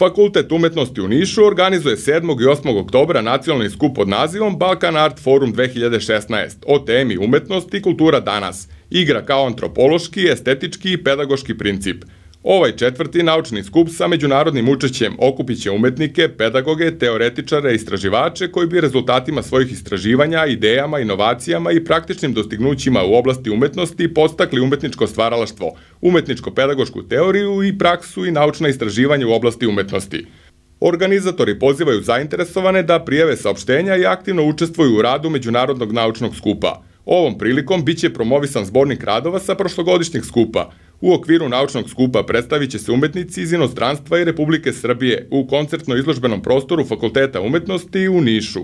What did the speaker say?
Fakultet umetnosti u Nišu organizuje 7. i 8. oktobra nacionalni skup pod nazivom Balkan Art Forum 2016 o temi umetnost i kultura danas, igra kao antropološki, estetički i pedagoški princip – Ovaj četvrti naučni skup sa međunarodnim učešćem okupit će umetnike, pedagoge, teoretičare, i istraživače koji bi rezultatima svojih istraživanja, idejama, inovacijama i praktičnim dostignućima u oblasti umetnosti postakli umetničko stvaralaštvo, umetničko-pedagošku teoriju i praksu i naučna istraživanja u oblasti umetnosti. Organizatori pozivaju zainteresovane da prijeve saopštenja i aktivno učestvuju u radu Međunarodnog naučnog skupa. Ovom prilikom biće promovisan zbornik radova sa prošlogodišnjeg skupa – U okviru naučnog skupa predstavit će se umetnici iz inostranstva i Republike Srbije u koncertno-izložbenom prostoru Fakulteta umetnosti u Nišu.